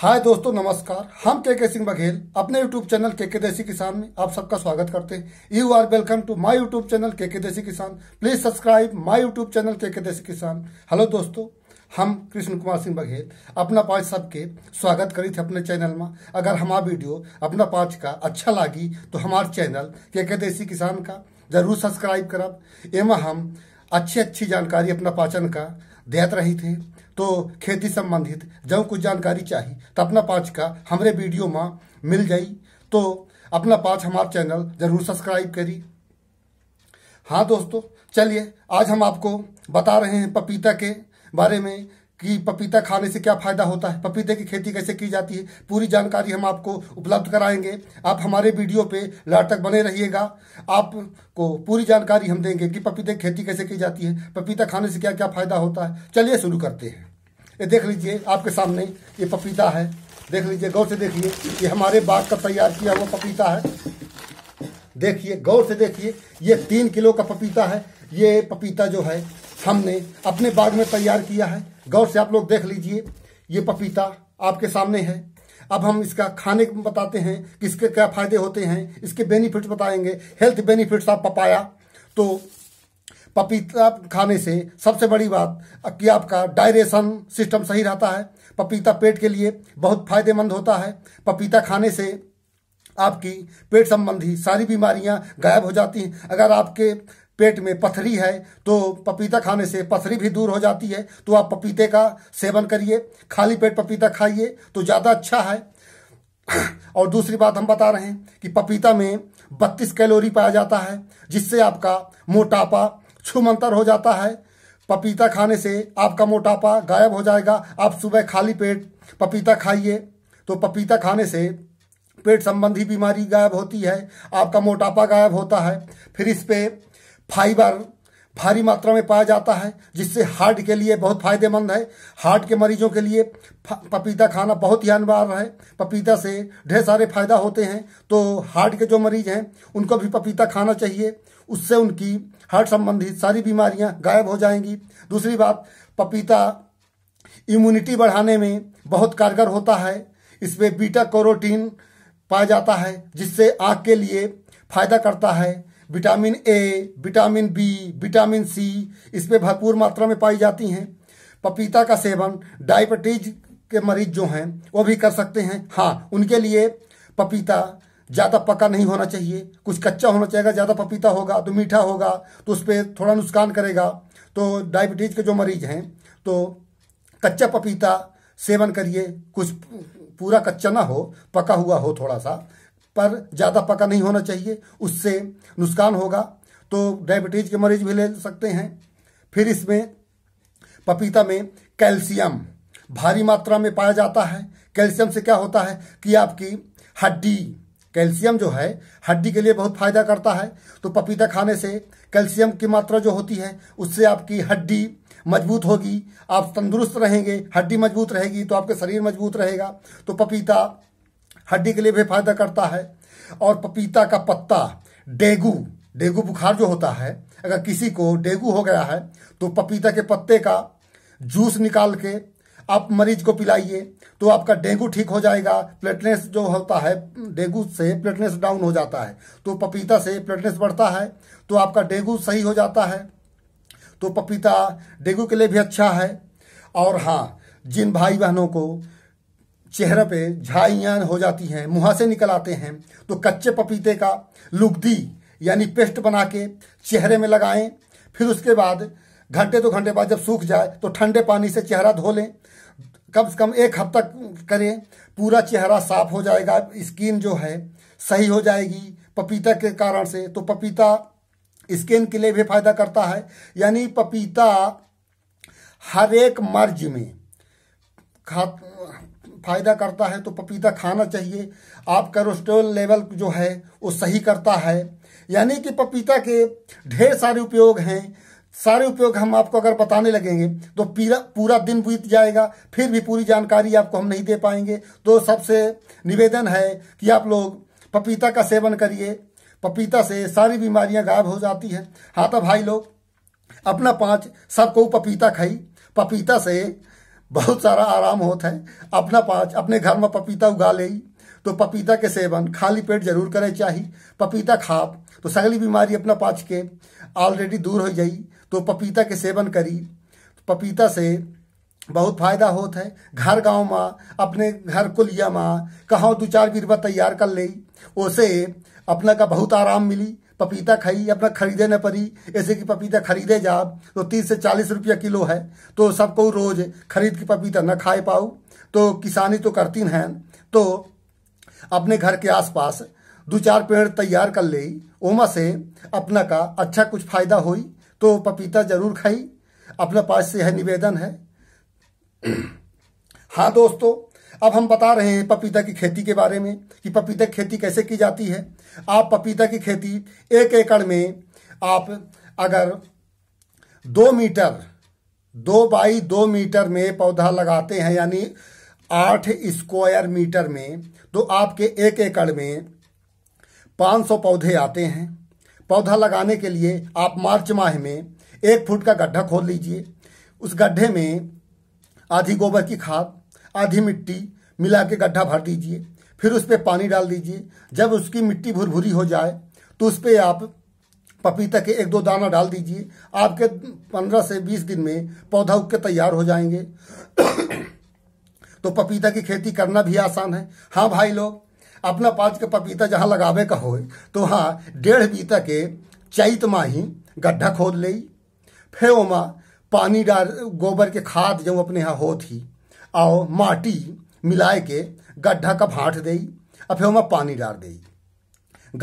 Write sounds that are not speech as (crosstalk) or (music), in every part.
हाय दोस्तों नमस्कार हम के के सिंह बघेल अपने YouTube channel K K Desi किसान में आप सबका स्वागत करते हैं you are welcome to my YouTube channel K K Desi Kisan please subscribe my YouTube channel K K Desi किसान हेलो दोस्तों हम कृष्ण कुमार सिंह बघेल अपना पाँच सबके स्वागत करी थे अपने चैनल में अगर हमारा वीडियो अपना पाँच का अच्छा लागी तो हमारे चैनल के के देसी किसान का जरूर सब्सक्राइब करब एम हम अच्छी अच्छी जानकारी अपना पाचन का देते रही थे तो खेती संबंधित जब कुछ जानकारी चाहिए तो अपना पाँच का हमारे वीडियो में मिल जाई तो अपना पाँच हमारे चैनल जरूर सब्सक्राइब करी हाँ दोस्तों चलिए आज हम आपको बता रहे हैं पपीता के बारे में कि पपीता खाने से क्या फायदा होता है पपीते की खेती कैसे की जाती है पूरी जानकारी हम आपको उपलब्ध कराएंगे आप हमारे वीडियो पे लाट तक बने रहिएगा आपको पूरी जानकारी हम देंगे कि पपीते की खेती कैसे की जाती है पपीता खाने से क्या क्या फायदा होता है चलिए शुरू करते हैं ये देख लीजिए आपके सामने ये पपीता है देख लीजिए गौर से देखिए ये हमारे बाग का तैयार किया हुआ पपीता है देखिए गौर से देखिए ये तीन किलो का पपीता है ये पपीता जो है हमने अपने बाग में तैयार किया है गौर से आप लोग देख लीजिए ये पपीता आपके सामने है अब हम इसका खाने बताते हैं कि इसके क्या फायदे होते हैं इसके बेनिफिट्स बताएंगे हेल्थ बेनिफिट्स आप पपाया तो पपीता खाने से सबसे बड़ी बात कि आपका डायरेशन सिस्टम सही रहता है पपीता पेट के लिए बहुत फायदेमंद होता है पपीता खाने से आपकी पेट संबंधी सारी बीमारियां गायब हो जाती हैं अगर आपके पेट में पथरी है तो पपीता खाने से पथरी भी दूर हो जाती है तो आप पपीते का सेवन करिए खाली पेट पपीता खाइए तो ज़्यादा अच्छा है (clears throat) और दूसरी बात हम बता रहे हैं कि पपीता में बत्तीस कैलोरी पाया जाता है जिससे आपका मोटापा छुमंतर हो जाता है पपीता खाने से आपका मोटापा गायब हो जाएगा आप सुबह खाली पेट पपीता खाइए तो पपीता खाने से पेट संबंधी बीमारी गायब होती है आपका मोटापा गायब होता है फिर इस पर फाइबर भारी मात्रा में पाया जाता है जिससे हार्ट के लिए बहुत फायदेमंद है हार्ट के मरीजों के लिए पपीता खाना बहुत ही अनिवार्य है पपीता से ढेर सारे फायदा होते हैं तो हार्ट के जो मरीज हैं उनको भी पपीता खाना चाहिए उससे उनकी हार्ट संबंधी सारी बीमारियां गायब हो जाएंगी दूसरी बात पपीता इम्यूनिटी बढ़ाने में बहुत कारगर होता है इसमें बीटा कोरोटीन पाया जाता है जिससे आँख के लिए फायदा करता है vitamin A vitamin B vitamin C इसमें भरपूर मात्रा में पाई जाती हैं पपीता का सेवन डायबिटीज के मरीज जो हैं वो भी कर सकते हैं हाँ उनके लिए पपीता ज़्यादा पका नहीं होना चाहिए कुछ कच्चा होना चाहिए ज़्यादा पपीता होगा तो मीठा होगा तो उस पर थोड़ा नुकसान करेगा तो डायबिटीज़ के जो मरीज हैं तो कच्चा पपीता सेवन करिए कुछ पूरा कच्चा ना हो पका हुआ हो थोड़ा सा पर ज़्यादा पका नहीं होना चाहिए उससे नुकसान होगा तो डायबिटीज के मरीज भी ले सकते हैं फिर इसमें पपीता में कैल्शियम भारी मात्रा में पाया जाता है कैल्शियम से क्या होता है कि आपकी हड्डी कैल्शियम जो है हड्डी के लिए बहुत फायदा करता है तो पपीता खाने से कैल्शियम की मात्रा जो होती है उससे आपकी हड्डी मजबूत होगी आप तंदुरुस्त रहेंगे हड्डी मजबूत रहेगी तो आपके शरीर मजबूत रहेगा तो पपीता हड्डी के लिए भी फायदा करता है और पपीता का पत्ता डेंगू डेंगू बुखार जो होता है अगर किसी को डेंगू हो गया है तो पपीता के पत्ते का जूस निकाल के आप मरीज को पिलाइए तो आपका डेंगू ठीक हो जाएगा प्लेटलेट्स जो होता है डेंगू से प्लेटलेट्स डाउन हो जाता है तो पपीता से प्लेटलेट्स बढ़ता है तो आपका डेंगू सही हो जाता है तो पपीता डेंगू के लिए भी अच्छा है और हाँ जिन भाई बहनों को चेहरे पे झाइया हो जाती हैं मुँह से निकल आते हैं तो कच्चे पपीते का लुगदी यानी पेस्ट बना के चेहरे में लगाएं फिर उसके बाद घंटे दो तो घंटे बाद जब सूख जाए तो ठंडे पानी से चेहरा धो लें कम से कम एक हफ्ता करें पूरा चेहरा साफ हो जाएगा स्किन जो है सही हो जाएगी पपीता के कारण से तो पपीता स्किन के लिए भी फायदा करता है यानी पपीता हर एक मर्ज में खा फायदा करता है तो पपीता खाना चाहिए आप कोलेस्ट्रोल लेवल जो है वो सही करता है यानी कि पपीता के ढेर सारे उपयोग हैं सारे उपयोग हम आपको अगर बताने लगेंगे तो पूरा दिन बीत जाएगा फिर भी पूरी जानकारी आपको हम नहीं दे पाएंगे तो सबसे निवेदन है कि आप लोग पपीता का सेवन करिए पपीता से सारी बीमारियां गायब हो जाती हैं हाँ तो भाई लोग अपना पांच सबको पपीता खाई पपीता से बहुत सारा आराम होता है अपना पाँच अपने घर में पपीता उगा ले तो पपीता के सेवन खाली पेट जरूर करे चाहिए पपीता खाप तो सगली बीमारी अपना पाँच के ऑलरेडी दूर हो जाई तो पपीता के सेवन करी तो पपीता से बहुत फायदा होता है घर गांव में अपने घर कुलिया माँ कहाँ दो चार बीरवा तैयार कर ले उसे अपना का बहुत आराम मिली पपीता खाई अपना खरीदे न परी ऐसे कि पपीता खरीदे जाब तो तीस से चालीस रुपया किलो है तो सबको रोज खरीद के पपीता न खाए पाऊ तो किसानी तो करती हैं तो अपने घर के आसपास दो चार पेड़ तैयार कर ले ओमा से अपना का अच्छा कुछ फायदा हो तो पपीता जरूर खाई अपना पास से है निवेदन है हाँ दोस्तों अब हम बता रहे हैं पपीता की खेती के बारे में कि पपीता की खेती कैसे की जाती है आप पपीता की खेती एक एकड़ में आप अगर दो मीटर दो बाई दो मीटर में पौधा लगाते हैं यानी आठ स्क्वायर मीटर में तो आपके एक एकड़ में पाँच सौ पौधे आते हैं पौधा लगाने के लिए आप मार्च माह में एक फुट का गड्ढा खोल लीजिए उस गड्ढे में आधी गोबर की खाद आधी मिट्टी मिला के गड्ढा भर दीजिए फिर उस पर पानी डाल दीजिए जब उसकी मिट्टी भुरभुरी हो जाए तो उस पर आप पपीता के एक दो दाना डाल दीजिए आपके पंद्रह से बीस दिन में पौधा उग के तैयार हो जाएंगे तो पपीता की खेती करना भी आसान है हाँ भाई लोग अपना पाँच का पपीता जहाँ लगावे का हो तो हाँ डेढ़ बीता के चैत माही गड्ढा खोद ले फिर ओमा पानी डाल गोबर के खाद जो अपने यहाँ हो थी और माटी मिलाए के गड्ढा का भाट दई और फिर वहाँ पानी डाल दई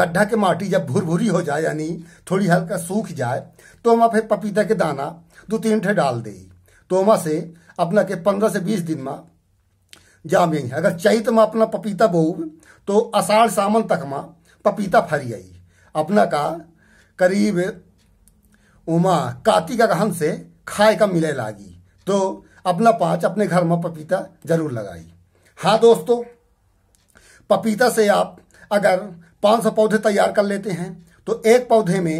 गड्ढा के माटी जब भुरभुरी हो जाए यानी थोड़ी हल्का सूख जाए तो वहाँ फिर पपीता के दाना दो तीन ठे डाल दे तो वहाँ से अपना के पंद्रह से बीस दिन में जाम यही अगर चैत में अपना पपीता बो तो आषाढ़ सावन तक माँ पपीता फरी आई अपना का करीब उमा कातिक का गहन से खाए का मिले लागी तो अपना पाच अपने घर में पपीता जरूर लगाई हाँ दोस्तों पपीता से आप अगर 500 पौधे तैयार कर लेते हैं तो एक पौधे में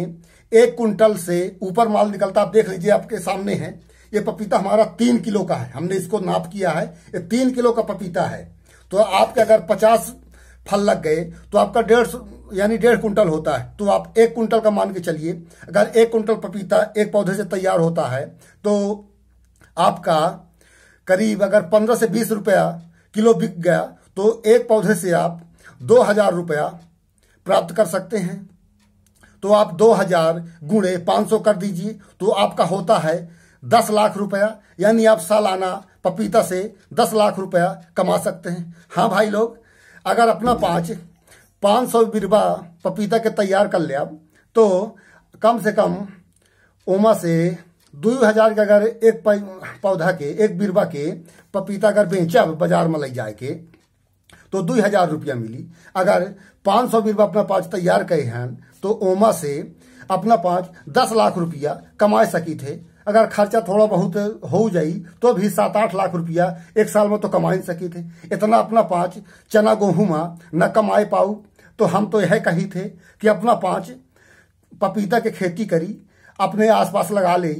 एक कुंटल से ऊपर माल निकलता आप देख लीजिए आपके सामने है ये पपीता हमारा तीन किलो का है हमने इसको नाप किया है ये तीन किलो का पपीता है तो आपके अगर पचास फल लग गए तो आपका डेढ़ यानी डेढ़ कुंटल होता है तो आप एक कुंटल का मान के चलिए अगर एक कुंटल पपीता एक पौधे से तैयार होता है तो आपका करीब अगर पंद्रह से बीस रुपया किलो बिक गया तो एक पौधे से आप दो हजार रुपया प्राप्त कर सकते हैं तो आप दो हजार गुणे पांच सौ कर दीजिए तो आपका होता है दस लाख रुपया यानी आप सालाना पपीता से दस लाख रुपया कमा सकते हैं हाँ भाई लोग अगर अपना पांच पांच सौ बिरबा पपीता के तैयार कर ले आप तो कम से कम उमा से दू हजार के अगर एक पौधा के एक बिरवा के पपीता अगर बेचब बाजार में लग जाए के तो दू हजार रुपया मिली अगर पाँच सौ बिरवा अपना पाँच तैयार कहे हैं तो ओमा से अपना पाँच दस लाख रुपया कमा सकी थे अगर खर्चा थोड़ा बहुत हो जाए तो भी सात आठ लाख रुपया एक साल में तो कमा ही सकी थे इतना अपना पाँच चना गेहूँ न कमाए पाऊ तो हम तो यह कही थे कि अपना पाँच पपीता के खेती करी अपने आसपास लगा ले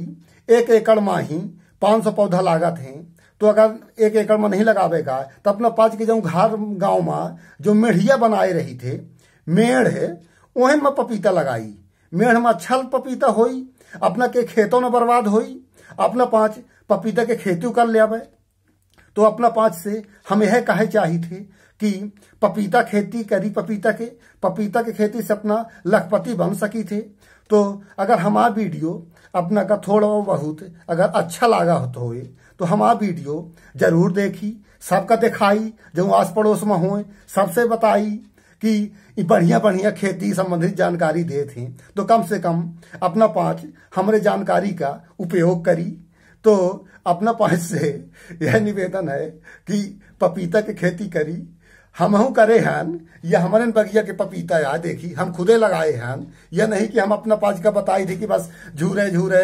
एक एकड़ में ही पाँच सौ पौधा लागत है तो अगर एक एकड़ में नहीं लगावेगा तो अपना पाँच के जो घर गाँव में जो मेढ़िया बनाए रही थे मेढ़ है वहीं में पपीता लगाई मेढ़ में छल पपीता हो अपना के खेतों में बर्बाद हो अपना पाँच पपीता के खेती कर लिया तो अपना पाँच से हम यह कहे चाहिए थे कि पपीता खेती करी पपीता के पपीता के खेती से अपना लखपति बन सकी थे तो अगर हमारा वीडियो अपना का थोड़ा बहुत अगर अच्छा लगा हो तो तो हमारा वीडियो जरूर देखी सबका दिखाई जो आस पड़ोस में हो सबसे बताई कि बढ़िया बढ़िया खेती संबंधित जानकारी दे थे तो कम से कम अपना पाँच हमारे जानकारी का उपयोग करी तो अपना पाँच से यह निवेदन है कि पपीता की खेती करी हमहू करे हैं या हमारे बगिया के पपीता या देखी हम खुदे लगाए हैं या नहीं कि हम अपना पाज का बताई थी कि बस झूरे झूरे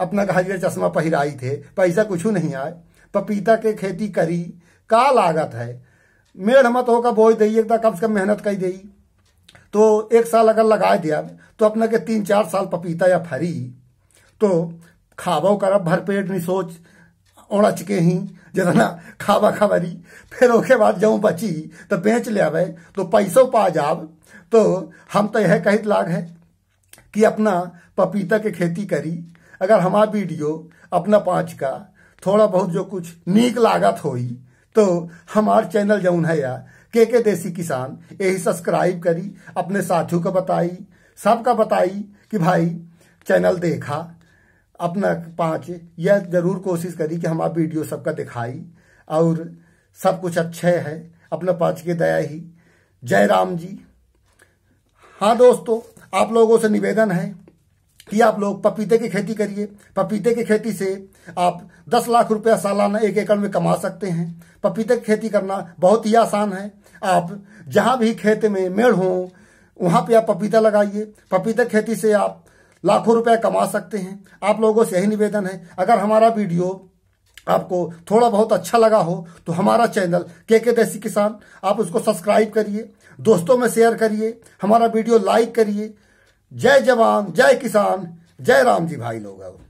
अपना हरियर चश्मा पहराई थे पैसा कुछ नहीं आए पपीता के खेती करी का लागत है मेड़ मत होकर बोझ दही एक कम से कम मेहनत कर दी तो एक साल अगर लगा दिया तो अपना के तीन चार साल पपीता या फरी तो खाबो करब भरपेट नहीं सोच आना चुके ही ना खावा खबरी फिर उसके बाद जो बची तो बेच ले आवे तो पैसों पा जाब तो हम तो यह कहित लाग है कि अपना पपीता के खेती करी अगर हमारा वीडियो अपना पाँच का थोड़ा बहुत जो कुछ नीक लागत होई तो हमार चैनल जौन है या के के देसी किसान यही सब्सक्राइब करी अपने साथियों को बताई सबका बताई कि भाई चैनल देखा अपना पाँच यह जरूर कोशिश करी कि हम आप वीडियो सबका दिखाई और सब कुछ अच्छे है अपना पाँच की दया ही जय राम जी हाँ दोस्तों आप लोगों से निवेदन है कि आप लोग पपीते की खेती करिए पपीते की खेती से आप 10 लाख रुपया सालाना एक एकड़ में कमा सकते हैं पपीते की खेती करना बहुत ही आसान है आप जहाँ भी खेत में मेड़ हो वहाँ पे आप पपीता लगाइए पपीता खेती से आप लाखों रुपए कमा सकते हैं आप लोगों से यही निवेदन है अगर हमारा वीडियो आपको थोड़ा बहुत अच्छा लगा हो तो हमारा चैनल के के देसी किसान आप उसको सब्सक्राइब करिए दोस्तों में शेयर करिए हमारा वीडियो लाइक करिए जय जवान जय किसान जय राम जी भाई लोग